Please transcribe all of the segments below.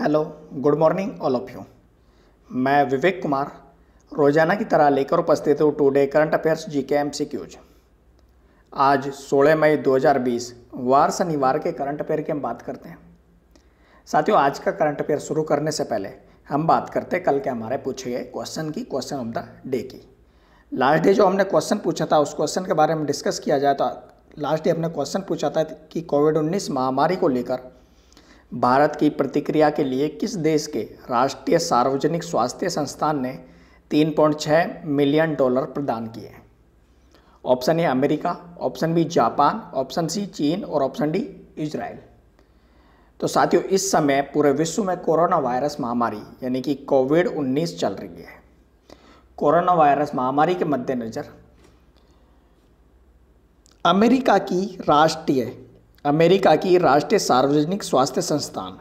hello good morning all of you मैं विवेक कुमार रोजाना की तरह लेकर उपस्थित हूँ टुडे करंट अफेयर्स जी के एम सी क्यूज आज 16 मई 2020 वार शनिवार के करंट अफेयर की हम बात करते हैं साथियों आज का करंट अफेयर शुरू करने से पहले हम बात करते हैं कल के हमारे पूछे गए क्वेश्चन की क्वेश्चन ऑफ द डे की लास्ट डे जो हमने क्वेश्चन पूछा था उस क्वेश्चन के बारे में डिस्कस किया जाए तो लास्ट डे हमने क्वेश्चन पूछा था कि कोविड उन्नीस महामारी को लेकर भारत की प्रतिक्रिया के लिए किस देश के राष्ट्रीय सार्वजनिक स्वास्थ्य संस्थान ने 3.6 मिलियन डॉलर प्रदान किए option A America option B Japan option C चीन और ऑप्शन डी इजराइल तो साथियों इस समय पूरे विश्व में कोरोना वायरस महामारी यानी कि कोविड 19 चल रही है कोरोना वायरस महामारी के मद्देनज़र अमेरिका की राष्ट्रीय अमेरिका की राष्ट्रीय सार्वजनिक स्वास्थ्य संस्थान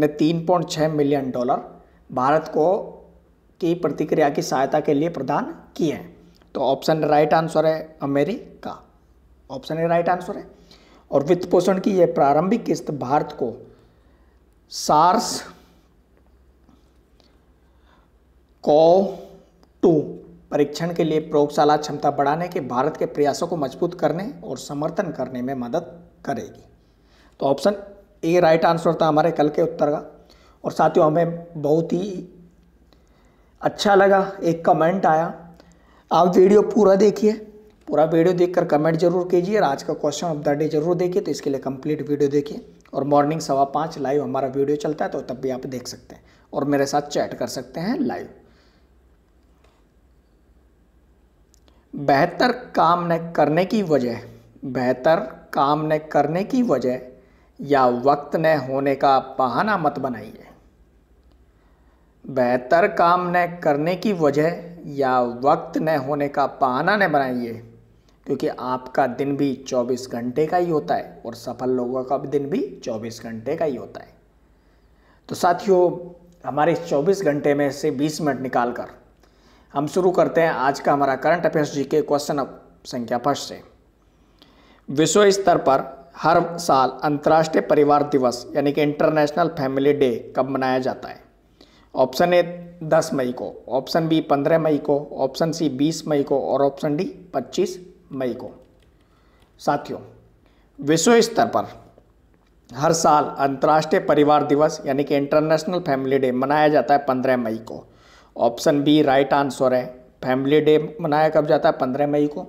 ने 3.6 मिलियन डॉलर भारत को की प्रतिक्रिया की सहायता के लिए प्रदान किए हैं तो ऑप्शन राइट आंसर है अमेरिका ऑप्शन राइट आंसर है और वित्त पोषण की यह प्रारंभिक किस्त भारत को सार्स को टू परीक्षण के लिए प्रयोगशाला क्षमता बढ़ाने के भारत के प्रयासों को मजबूत करने और समर्थन करने में मदद करेगी तो ऑप्शन ए राइट आंसर था हमारे कल के उत्तर का और साथियों हमें बहुत ही अच्छा लगा एक कमेंट आया आप वीडियो पूरा देखिए पूरा वीडियो देखकर कमेंट जरूर कीजिए और आज का क्वेश्चन ऑफ द डे जरूर देखिए तो इसके लिए कंप्लीट वीडियो देखिए और मॉर्निंग सवा पाँच लाइव हमारा वीडियो चलता है तो तब भी आप देख सकते हैं और मेरे साथ चैट कर सकते हैं लाइव बेहतर काम न करने की वजह बेहतर काम न करने की वजह या वक्त न होने का बहाना मत बनाइए बेहतर काम न करने की वजह या वक्त न होने का बहाना न बनाइए क्योंकि आपका दिन भी 24 घंटे का ही होता है और सफल लोगों का भी दिन भी 24 घंटे का ही होता है तो साथियों हमारे 24 घंटे में से 20 मिनट निकाल कर हम शुरू करते हैं आज का हमारा करंट अफेयर्स जी के क्वेश्चन संख्या फर्स्ट से विश्व स्तर पर हर साल अंतर्राष्ट्रीय परिवार दिवस यानी कि इंटरनेशनल फैमिली डे कब मनाया जाता है ऑप्शन ए 10 मई को ऑप्शन बी 15 मई को ऑप्शन सी 20 मई को और ऑप्शन डी 25 मई को साथियों विश्व स्तर पर हर साल अंतर्राष्ट्रीय परिवार दिवस यानी कि इंटरनेशनल फैमिली डे मनाया जाता है 15 मई को ऑप्शन बी राइट आंसर है फैमिली डे मनाया कब जाता है 15 मई को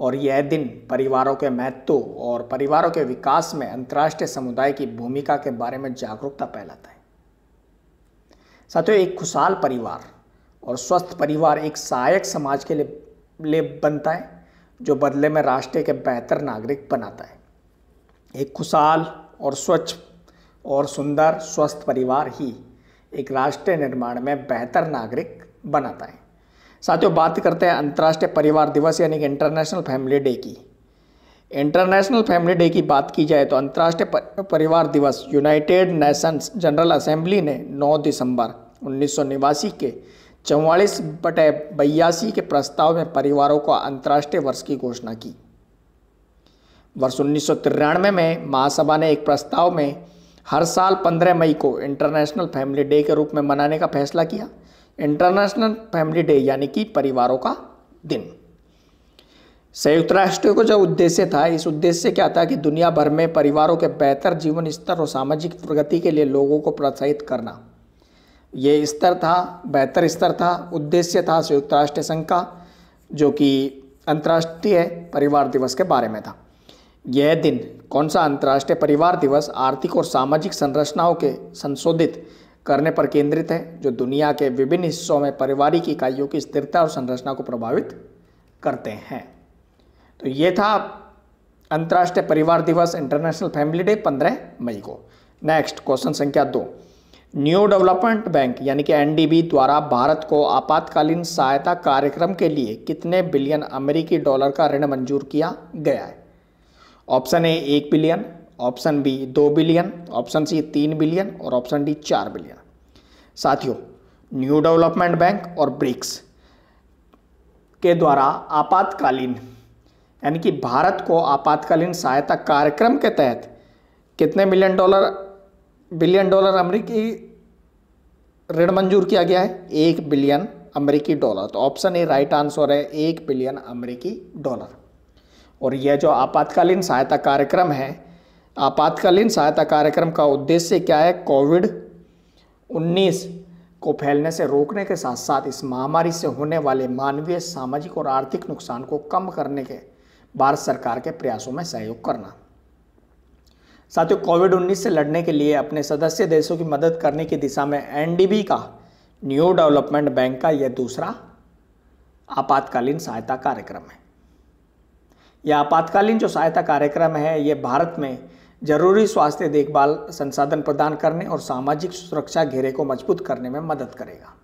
और यह दिन परिवारों के महत्व और परिवारों के विकास में अंतर्राष्ट्रीय समुदाय की भूमिका के बारे में जागरूकता फैलाता है साथियों एक खुशहाल परिवार और स्वस्थ परिवार एक सहायक समाज के लिए लिए बनता है जो बदले में राष्ट्र के बेहतर नागरिक बनाता है एक खुशहाल और स्वच्छ और सुंदर स्वस्थ परिवार ही एक राष्ट्र निर्माण में बेहतर नागरिक बनाता है साथियों बात करते हैं अंतर्राष्ट्रीय परिवार दिवस यानी कि इंटरनेशनल फैमिली डे की इंटरनेशनल फैमिली डे की बात की जाए तो अंतर्राष्ट्रीय परिवार दिवस यूनाइटेड नेशंस जनरल असेंबली ने 9 दिसंबर उन्नीस के चौवालीस बटे बयासी के प्रस्ताव में परिवारों को अंतर्राष्ट्रीय वर्ष की घोषणा की वर्ष उन्नीस में महासभा ने एक प्रस्ताव में हर साल 15 मई को इंटरनेशनल फैमिली डे के रूप में मनाने का फैसला किया इंटरनेशनल फैमिली डे यानी कि परिवारों का दिन संयुक्त राष्ट्र को जो उद्देश्य था इस उद्देश्य से क्या था कि दुनिया भर में परिवारों के बेहतर जीवन स्तर और सामाजिक प्रगति के लिए लोगों को प्रोत्साहित करना ये स्तर था बेहतर स्तर था उद्देश्य था संयुक्त राष्ट्र संघ का जो कि अंतर्राष्ट्रीय परिवार दिवस के बारे में था यह दिन कौन सा अंतर्राष्ट्रीय परिवार दिवस आर्थिक और सामाजिक संरचनाओं के संशोधित करने पर केंद्रित है जो दुनिया के विभिन्न हिस्सों में पारिवारिक इकाइयों की स्थिरता और संरचना को प्रभावित करते हैं तो ये था अंतर्राष्ट्रीय परिवार दिवस इंटरनेशनल फैमिली डे 15 मई को नेक्स्ट क्वेश्चन संख्या दो न्यू डेवलपमेंट बैंक यानी कि एनडीबी द्वारा भारत को आपातकालीन सहायता कार्यक्रम के लिए कितने बिलियन अमेरिकी डॉलर का ऋण मंजूर किया गया है ऑप्शन ए एक बिलियन ऑप्शन बी दो बिलियन ऑप्शन सी तीन बिलियन और ऑप्शन डी चार बिलियन साथियों न्यू डेवलपमेंट बैंक और ब्रिक्स के द्वारा आपातकालीन यानी कि भारत को आपातकालीन सहायता कार्यक्रम के तहत कितने मिलियन डॉलर बिलियन डॉलर अमेरिकी ऋण मंजूर किया गया है एक बिलियन अमेरिकी डॉलर तो ऑप्शन ए राइट आंसर है एक बिलियन अमेरिकी डॉलर और यह जो आपातकालीन सहायता कार्यक्रम है आपातकालीन सहायता कार्यक्रम का उद्देश्य क्या है कोविड 19 को फैलने से रोकने के साथ साथ इस महामारी से होने वाले मानवीय सामाजिक और आर्थिक नुकसान को कम करने के भारत सरकार के प्रयासों में सहयोग करना साथियों कोविड 19 से लड़ने के लिए अपने सदस्य देशों की मदद करने की दिशा में एनडीबी का न्यू डेवलपमेंट बैंक का यह दूसरा आपातकालीन सहायता कार्यक्रम है यह आपातकालीन जो सहायता कार्यक्रम है ये भारत में जरूरी स्वास्थ्य देखभाल संसाधन प्रदान करने और सामाजिक सुरक्षा घेरे को मजबूत करने में मदद करेगा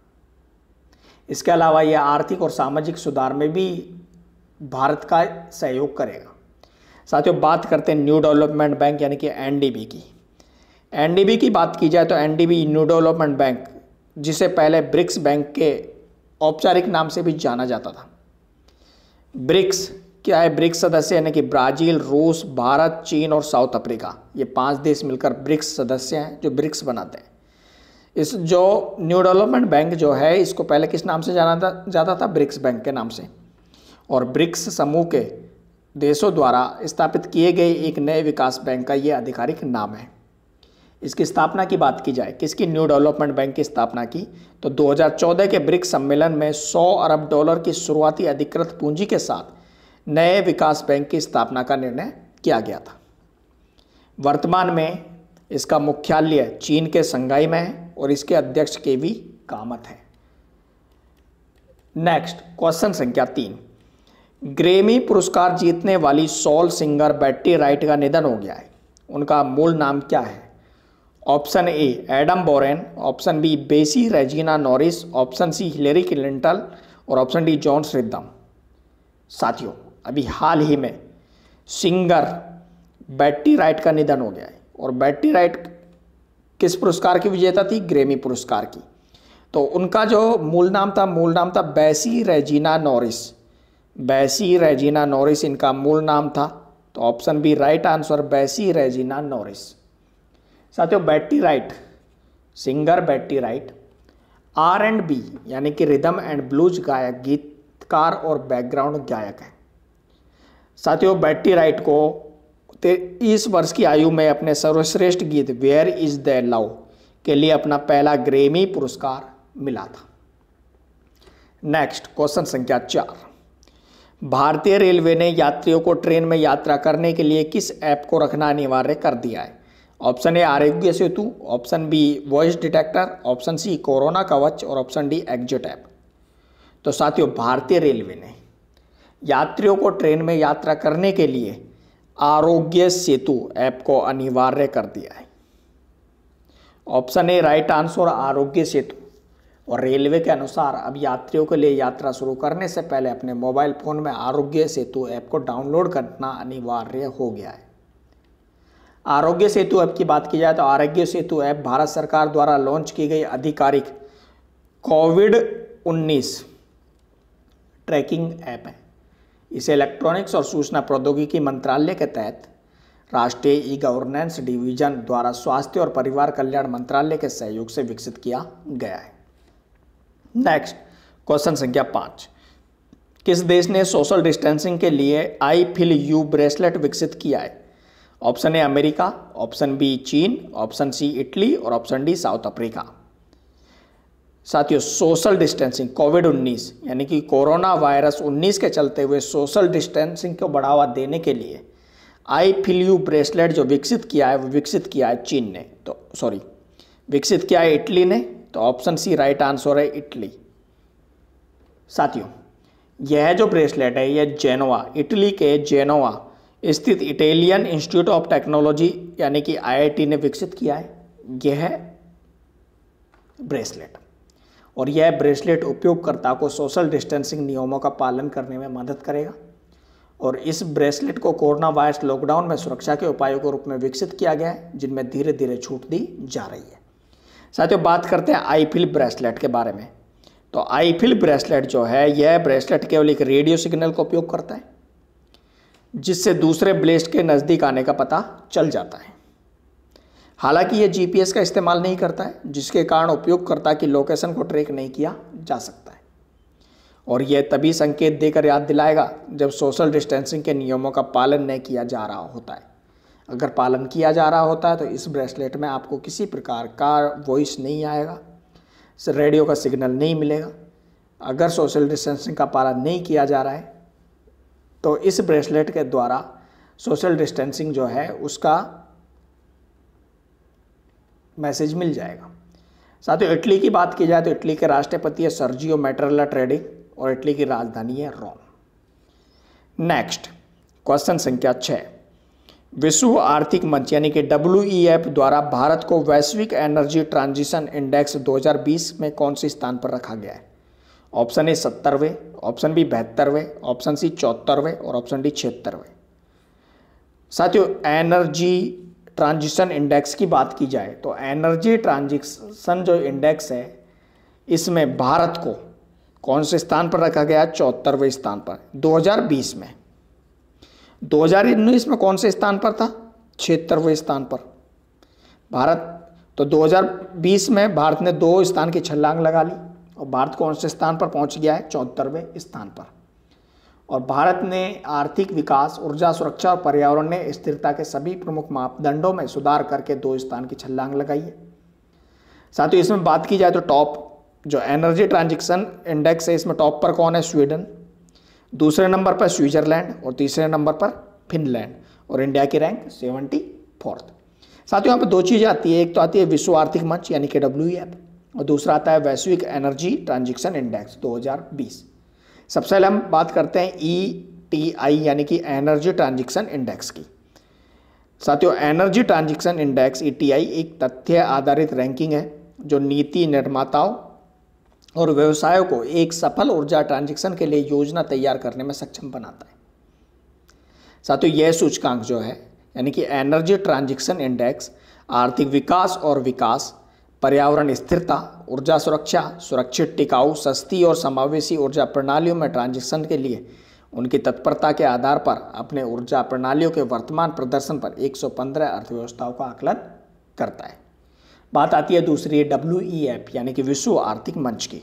इसके अलावा यह आर्थिक और सामाजिक सुधार में भी भारत का सहयोग करेगा साथियों बात करते हैं न्यू डेवलपमेंट बैंक यानी कि एनडीबी की एनडीबी की बात की जाए तो एनडीबी न्यू डेवलपमेंट बैंक जिसे पहले ब्रिक्स बैंक के औपचारिक नाम से भी जाना जाता था ब्रिक्स क्या है ब्रिक्स सदस्य यानी कि ब्राज़ील रूस भारत चीन और साउथ अफ्रीका ये पांच देश मिलकर ब्रिक्स सदस्य हैं जो ब्रिक्स बनाते हैं इस जो न्यू डेवलपमेंट बैंक जो है इसको पहले किस नाम से जाना था जाता था ब्रिक्स बैंक के नाम से और ब्रिक्स समूह के देशों द्वारा स्थापित किए गए एक नए विकास बैंक का ये आधिकारिक नाम है इसकी स्थापना की बात की जाए किसकी न्यू डेवलपमेंट बैंक की स्थापना की तो 2014 के ब्रिक्स सम्मेलन में 100 अरब डॉलर की शुरुआती अधिकृत पूंजी के साथ नए विकास बैंक की स्थापना का निर्णय किया गया था वर्तमान में इसका मुख्यालय चीन के संघाई में है और इसके अध्यक्ष के वी कामत हैं नेक्स्ट क्वेश्चन संख्या तीन ग्रेमी पुरस्कार जीतने वाली सॉल सिंगर बैट्टी राइट का निधन हो गया है उनका मूल नाम क्या है option A Adam Boren option B Bessie Regina Norris option C Hillary Clinton और ऑप्शन डी जॉन श्रिद्धम साथियों अभी हाल ही में सिंगर बैट्टी राइट का निधन हो गया है और बैट्टी राइट किस पुरस्कार की विजेता थी ग्रेमी पुरस्कार की तो उनका जो मूल नाम था मूल नाम था Bessie Regina Norris Bessie Regina Norris इनका मूल नाम था तो option B right answer Bessie Regina Norris साथियों Betty Wright singer Betty Wright R and B यानी कि रिदम एंड ब्लूज गायक गीतकार और बैकग्राउंड गायक है साथियों बैटी राइट को इस वर्ष की आयु में अपने सर्वश्रेष्ठ गीत वेयर इज द लव के लिए अपना पहला ग्रेमी पुरस्कार मिला था नेक्स्ट क्वेश्चन संख्या चार भारतीय रेलवे ने यात्रियों को ट्रेन में यात्रा करने के लिए किस ऐप को रखना अनिवार्य कर दिया है option A Arogya Setu option B voice detector option C corona Kavach और ऑप्शन डी एग्जिट ऐप तो साथियों भारतीय रेलवे ने यात्रियों को ट्रेन में यात्रा करने के लिए आरोग्य सेतु ऐप को अनिवार्य कर दिया है ऑप्शन ए राइट आंसर आरोग्य सेतु और रेलवे के अनुसार अब यात्रियों के लिए यात्रा शुरू करने से पहले अपने मोबाइल फ़ोन में आरोग्य सेतु ऐप को डाउनलोड करना अनिवार्य हो गया है आरोग्य सेतु ऐप की बात की जाए तो आरोग्य सेतु ऐप भारत सरकार द्वारा लॉन्च की गई आधिकारिक कोविड 19 ट्रैकिंग ऐप है इसे इलेक्ट्रॉनिक्स और सूचना प्रौद्योगिकी मंत्रालय के तहत राष्ट्रीय ई गवर्नेंस डिवीजन द्वारा स्वास्थ्य और परिवार कल्याण मंत्रालय के सहयोग से विकसित किया गया है नेक्स्ट क्वेश्चन संख्या पाँच किस देश ने सोशल डिस्टेंसिंग के लिए आई फिल यू ब्रेसलेट विकसित किया है option A America option B चीन ऑप्शन सी इटली और ऑप्शन डी साउथ अफ्रीका साथियों सोशल डिस्टेंसिंग कोविड 19 यानी कि कोरोना वायरस 19 के चलते हुए सोशल डिस्टेंसिंग को बढ़ावा देने के लिए आई फिल यू ब्रेसलेट जो विकसित किया है वो विकसित किया है चीन ने तो सॉरी विकसित किया है इटली ने तो ऑप्शन सी राइट आंसर है इटली साथियों यह जो ब्रेसलेट है यह जेनोवा इटली के जेनोवा स्थित इटालियन इंस्टीट्यूट ऑफ टेक्नोलॉजी यानी कि आईआईटी ने विकसित किया है यह ब्रेसलेट और यह ब्रेसलेट उपयोगकर्ता को सोशल डिस्टेंसिंग नियमों का पालन करने में मदद करेगा और इस ब्रेसलेट को कोरोना वायरस लॉकडाउन में सुरक्षा के उपायों के रूप में विकसित किया गया है जिनमें धीरे धीरे छूट दी जा रही है साथियों बात करते हैं आईफिल ब्रेसलेट के बारे में तो आईफिल ब्रेसलेट जो है यह ब्रेसलेट केवल एक रेडियो सिग्नल का उपयोग करता है जिससे दूसरे ब्लेस्ट के नज़दीक आने का पता चल जाता है हालांकि ये जीपीएस का इस्तेमाल नहीं करता है जिसके कारण उपयोगकर्ता की लोकेशन को ट्रैक नहीं किया जा सकता है और यह तभी संकेत देकर याद दिलाएगा जब सोशल डिस्टेंसिंग के नियमों का पालन नहीं किया जा रहा होता है अगर पालन किया जा रहा होता है तो इस ब्रेसलेट में आपको किसी प्रकार का वॉइस नहीं आएगा रेडियो का सिग्नल नहीं मिलेगा अगर सोशल डिस्टेंसिंग का पालन नहीं किया जा रहा है तो इस ब्रेसलेट के द्वारा सोशल डिस्टेंसिंग जो है उसका मैसेज मिल जाएगा साथियों इटली की बात की जाए तो इटली के राष्ट्रपति है सर्जियो मेटरला ट्रेडिंग और इटली की राजधानी है रोम नेक्स्ट क्वेश्चन संख्या छः विश्व आर्थिक मंच यानी कि डब्ल्यू e द्वारा भारत को वैश्विक एनर्जी ट्रांजिशन इंडेक्स 2020 में कौन से स्थान पर रखा गया है ऑप्शन ए सत्तरवें ऑप्शन बी बहत्तरवें ऑप्शन सी चौहत्तरवें और ऑप्शन डी छिहत्तरवें साथियों एनर्जी ट्रांजिशन इंडेक्स की बात की जाए तो एनर्जी ट्रांजिशन जो इंडेक्स है इसमें भारत को कौन से स्थान पर रखा गया चौहत्तरवें स्थान पर 2020 में 2019 में कौन से स्थान पर था छिहत्तरवें स्थान पर भारत तो 2020 में भारत ने दो स्थान की छलांग लगा ली और भारत कौन से स्थान पर पहुंच गया है चौहत्तरवें स्थान पर और भारत ने आर्थिक विकास ऊर्जा सुरक्षा और पर्यावरण में स्थिरता के सभी प्रमुख मापदंडों में सुधार करके दो स्थान की छलांग लगाई है साथ ही इसमें बात की जाए तो टॉप जो एनर्जी ट्रांजेक्शन इंडेक्स है इसमें टॉप पर कौन है स्वीडन दूसरे नंबर पर स्विट्जरलैंड और तीसरे नंबर पर फिनलैंड और इंडिया की रैंक सेवेंटी फोर्थ ही यहाँ पर दो चीज़ें आती है एक तो आती है विश्व आर्थिक मंच यानी के डब्ल्यू और दूसरा आता है वैश्विक एनर्जी ट्रांजेक्शन इंडेक्स 2020 सबसे पहले हम बात करते हैं ई टी आई यानी कि एनर्जी ट्रांजेक्शन इंडेक्स की साथियों energy transaction index E T I एक तथ्य आधारित रैंकिंग है जो नीति निर्माताओं और व्यवसायों को एक सफल ऊर्जा ट्रांजेक्शन के लिए योजना तैयार करने में सक्षम बनाता है साथियों यह सूचकांक जो है यानी कि एनर्जी ट्रांजेक्शन इंडेक्स आर्थिक विकास और विकास पर्यावरण स्थिरता ऊर्जा सुरक्षा सुरक्षित टिकाऊ सस्ती और समावेशी ऊर्जा प्रणालियों में ट्रांजिशन के लिए उनकी तत्परता के आधार पर अपने ऊर्जा प्रणालियों के वर्तमान प्रदर्शन पर 115 अर्थव्यवस्थाओं का आकलन करता है बात आती है दूसरी डब्ल्यू e यानी कि विश्व आर्थिक मंच की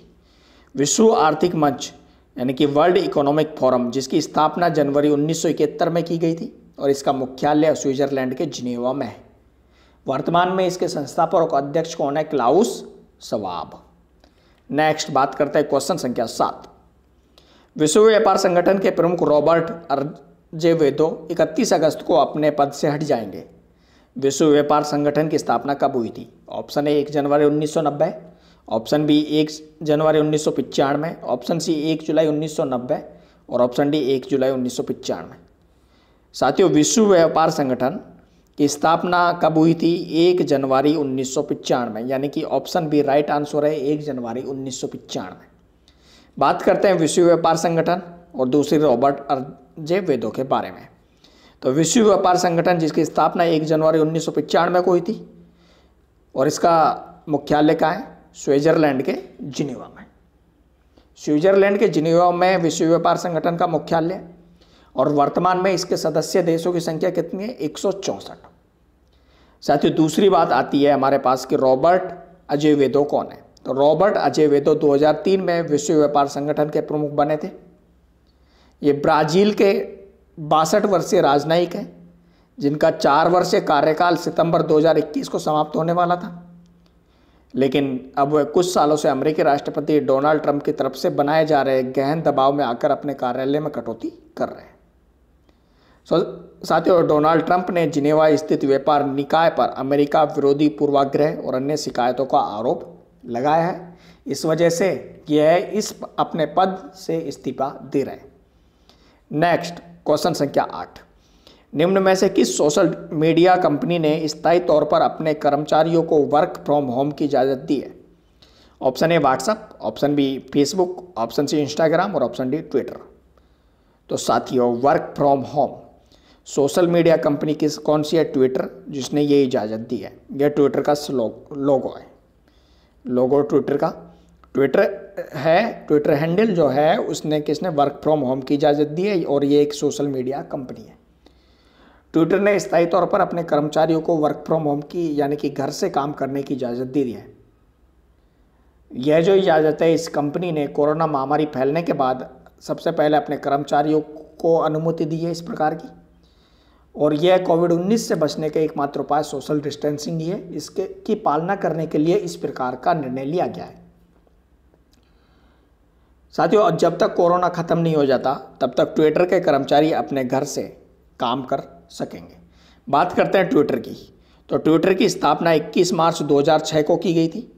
विश्व आर्थिक मंच यानी कि वर्ल्ड इकोनॉमिक फोरम जिसकी स्थापना जनवरी उन्नीस में की गई थी और इसका मुख्यालय स्विट्जरलैंड के जिनेवा में है वर्तमान में इसके संस्थापक और अध्यक्ष कौन है क्लाउस सवाब नेक्स्ट बात करते हैं क्वेश्चन संख्या सात विश्व व्यापार संगठन के प्रमुख रॉबर्ट अर्जेवेदो 31 अगस्त को अपने पद से हट जाएंगे विश्व व्यापार संगठन की स्थापना कब हुई थी ऑप्शन ए एक जनवरी 1990 ऑप्शन बी एक जनवरी उन्नीस ऑप्शन सी एक जुलाई 1990 और ऑप्शन डी एक जुलाई उन्नीस साथियों विश्व व्यापार संगठन स्थापना कब हुई थी एक जनवरी उन्नीस पिचानवे यानी कि ऑप्शन बी राइट आंसर है एक जनवरी उन्नीस पिचानवे बात करते हैं विश्व व्यापार संगठन और दूसरी रॉबर्ट अर्जे वेदो के बारे में तो विश्व व्यापार संगठन जिसकी स्थापना एक जनवरी उन्नीस को हुई थी और इसका मुख्यालय कहाँ है स्विट्जरलैंड के जिनेवा में स्विट्जरलैंड के जिनेवा में विश्व व्यापार संगठन का मुख्यालय और वर्तमान में इसके सदस्य देशों की संख्या कितनी है एक सौ साथियों दूसरी बात आती है हमारे पास कि रॉबर्ट अजय वेदो कौन है तो रॉबर्ट अजय वेदो 2003 में विश्व व्यापार संगठन के प्रमुख बने थे ये ब्राज़ील के बासठ वर्षीय राजनयिक हैं जिनका चार वर्षीय कार्यकाल सितंबर 2021 को समाप्त होने वाला था लेकिन अब वह कुछ सालों से अमेरिकी राष्ट्रपति डोनाल्ड ट्रंप की तरफ से बनाए जा रहे गहन दबाव में आकर अपने कार्यालय में कटौती कर रहे हैं साथियों डोनाल्ड ट्रंप ने जिनेवा स्थित व्यापार निकाय पर अमेरिका विरोधी पूर्वाग्रह और अन्य शिकायतों का आरोप लगाया है इस वजह से यह इस अपने पद से इस्तीफा दे रहे हैं नेक्स्ट क्वेश्चन संख्या आठ निम्न में से किस सोशल मीडिया कंपनी ने स्थायी तौर पर अपने कर्मचारियों को वर्क फ्रॉम होम की इजाज़त दी है option A WhatsApp option B Facebook option C Instagram और ऑप्शन डी ट्विटर तो साथियों work from home social media company किस कौन सी है ट्विटर जिसने ये इजाज़त दी है यह ट्विटर का लोगो है लोगो ट्विटर का ट्विटर है ट्विटर हैंडल जो है उसने किसने वर्क फ्रॉम होम की इजाज़त दी है और ये एक सोशल मीडिया कंपनी है ट्विटर ने स्थायी तौर पर अपने कर्मचारियों को वर्क फ्रॉम होम की यानी कि घर से काम करने की इजाज़त दी है यह जो इजाज़त है इस कंपनी ने कोरोना महामारी फैलने के बाद सबसे पहले अपने कर्मचारियों को अनुमति दी है इस प्रकार की और यह कोविड 19 से बचने का एकमात्र उपाय सोशल डिस्टेंसिंग ही है इसके की पालना करने के लिए इस प्रकार का निर्णय लिया गया है साथियों जब तक कोरोना ख़त्म नहीं हो जाता तब तक ट्विटर के कर्मचारी अपने घर से काम कर सकेंगे बात करते हैं ट्विटर की तो ट्विटर की स्थापना 21 मार्च 2006 को की गई थी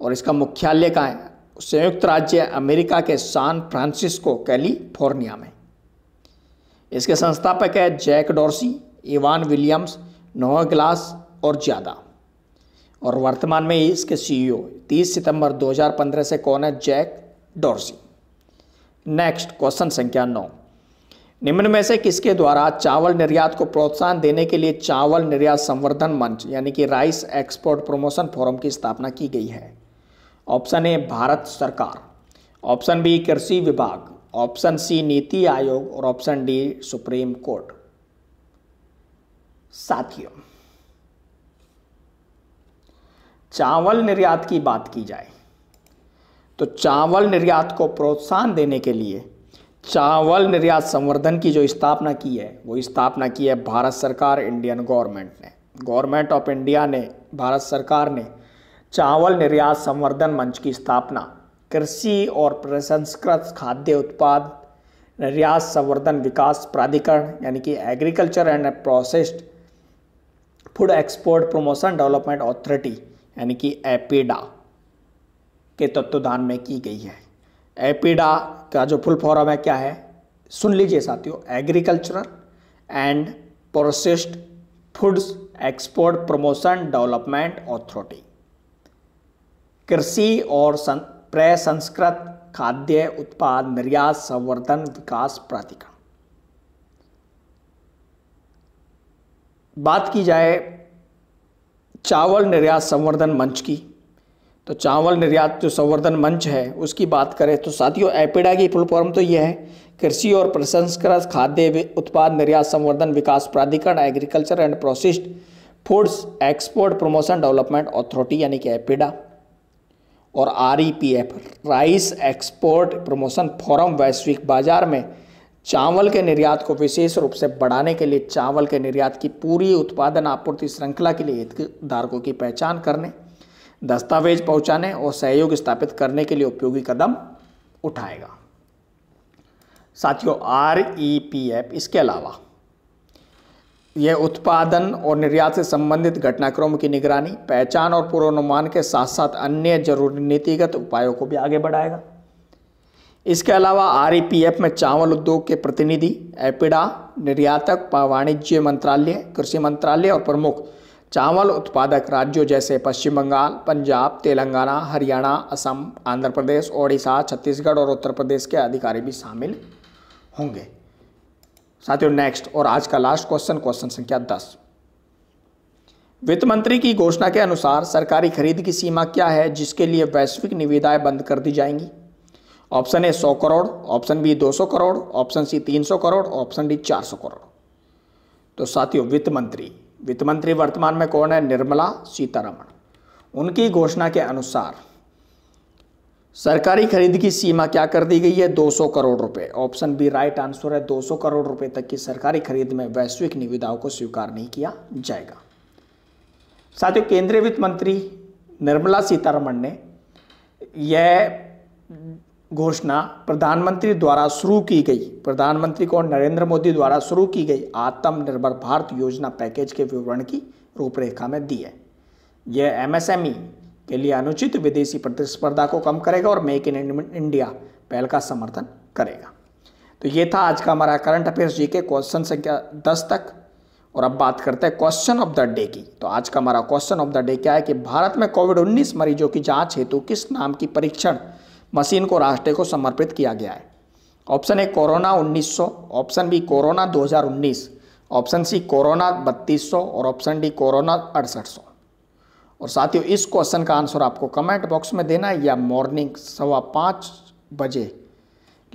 और इसका मुख्यालय कहाँ है संयुक्त राज्य अमेरिका के सान फ्रांसिस्को कैलिफोर्निया में इसके संस्थापक है Jack Dorsey Evan Williams Noah Glass और ज़्यादा और वर्तमान में इसके e सीईओ 30 सितंबर 2015 से कौन है जैक डॉर्सी नेक्स्ट क्वेश्चन संख्या नौ निम्न में से किसके द्वारा चावल निर्यात को प्रोत्साहन देने के लिए चावल निर्यात संवर्धन मंच यानी कि राइस एक्सपोर्ट प्रमोशन फोरम की स्थापना की गई है ऑप्शन ए भारत सरकार ऑप्शन बी कृषि विभाग ऑप्शन सी नीति आयोग और ऑप्शन डी सुप्रीम कोर्ट साथियों चावल निर्यात की बात की जाए तो चावल निर्यात को प्रोत्साहन देने के लिए चावल निर्यात संवर्धन की जो स्थापना की है वो स्थापना की है भारत सरकार इंडियन गवर्नमेंट ने गवर्नमेंट ऑफ इंडिया ने भारत सरकार ने चावल निर्यात संवर्धन मंच की स्थापना कृषि और प्रसंस्कृत खाद्य उत्पाद निर्यात संवर्धन विकास प्राधिकरण यानी कि agriculture and processed food export promotion development authority यानी कि एपीडा के तत्वधान में की गई है एपीडा का जो फुल फॉर्म है क्या है सुन लीजिए साथियों agricultural and processed foods export promotion development authority कृषि और सं... प्रसंस्कृत खाद्य उत्पाद निर्यात संवर्धन विकास प्राधिकरण बात की जाए चावल निर्यात संवर्धन मंच की तो चावल निर्यात जो संवर्धन मंच है उसकी बात करें तो साथियों एपिडा की फुल फॉर्म तो यह है कृषि और प्रसंस्कृत खाद्य उत्पाद निर्यात संवर्धन विकास प्राधिकरण agriculture and processed foods export promotion development authority यानी कि एपिडा और आर राइस एक्सपोर्ट प्रमोशन फोरम वैश्विक बाजार में चावल के निर्यात को विशेष रूप से बढ़ाने के लिए चावल के निर्यात की पूरी उत्पादन आपूर्ति श्रृंखला के लिए हितधारकों की पहचान करने दस्तावेज पहुंचाने और सहयोग स्थापित करने के लिए उपयोगी कदम उठाएगा साथियों आर ई पी एफ इसके अलावा यह उत्पादन और निर्यात से संबंधित घटनाक्रमों की निगरानी पहचान और पूर्वानुमान के साथ साथ अन्य जरूरी नीतिगत उपायों को भी आगे बढ़ाएगा इसके अलावा आर में चावल उद्योग के प्रतिनिधि एपिडा निर्यातक वाणिज्य मंत्रालय कृषि मंत्रालय और प्रमुख चावल उत्पादक राज्यों जैसे पश्चिम बंगाल पंजाब तेलंगाना हरियाणा असम आंध्र प्रदेश ओडिशा छत्तीसगढ़ और उत्तर प्रदेश के अधिकारी भी शामिल होंगे साथियों नेक्स्ट और आज का लास्ट क्वेश्चन क्वेश्चन संख्या दस वित्त मंत्री की घोषणा के अनुसार सरकारी खरीद की सीमा क्या है जिसके लिए वैश्विक निविदाएं बंद कर दी जाएंगी option A 100 crore option B 200 crore option C 300 crore option D 400 crore तो साथियों वित्त मंत्री वित्त मंत्री वर्तमान में कौन है निर्मला सीतारमण उनकी घोषणा के अनुसार सरकारी खरीद की सीमा क्या कर दी गई है 200 करोड़ रुपए ऑप्शन बी राइट आंसर है 200 करोड़ रुपए तक की सरकारी खरीद में वैश्विक निविदाओं को स्वीकार नहीं किया जाएगा साथियों केंद्रीय वित्त मंत्री निर्मला सीतारमण ने यह घोषणा प्रधानमंत्री द्वारा शुरू की गई प्रधानमंत्री कौन नरेंद्र मोदी द्वारा शुरू की गई आत्मनिर्भर भारत योजना पैकेज के विवरण की रूपरेखा में दी है यह एमएसएमई के लिए अनुचित विदेशी प्रतिस्पर्धा को कम करेगा और मेक इन इंडिया पहल का समर्थन करेगा तो ये था आज का हमारा करंट अफेयर्स जी के क्वेश्चन संख्या दस तक और अब बात करते हैं क्वेश्चन ऑफ द डे की तो आज का हमारा क्वेश्चन ऑफ द डे क्या है कि भारत में कोविड 19 मरीजों की जांच हेतु किस नाम की परीक्षण मशीन को राष्ट्र को समर्पित किया गया है option A corona 1900 option B corona 2019 option C corona 3200 और ऑप्शन डी कोरोना अड़सठ और साथियों इस क्वेश्चन का आंसर आपको कमेंट बॉक्स में देना है या मॉर्निंग सवा पाँच बजे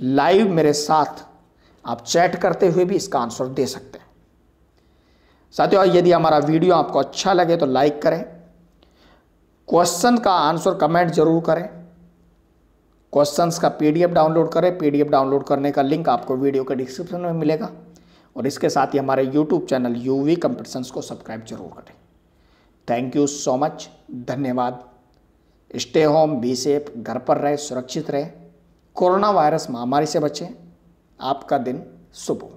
लाइव मेरे साथ आप चैट करते हुए भी इसका आंसर दे सकते हैं साथियों यदि हमारा वीडियो आपको अच्छा लगे तो लाइक करें क्वेश्चन का आंसर कमेंट जरूर करें क्वेश्चंस का पीडीएफ डाउनलोड करें पीडीएफ डाउनलोड करने का लिंक आपको वीडियो के डिस्क्रिप्शन में मिलेगा और इसके साथ ही हमारे यूट्यूब चैनल यू वी को सब्सक्राइब जरूर करें थैंक यू सो मच धन्यवाद स्टे होम बी सेफ घर पर रहे सुरक्षित रहे कोरोना वायरस महामारी से बचें आपका दिन शुभ हो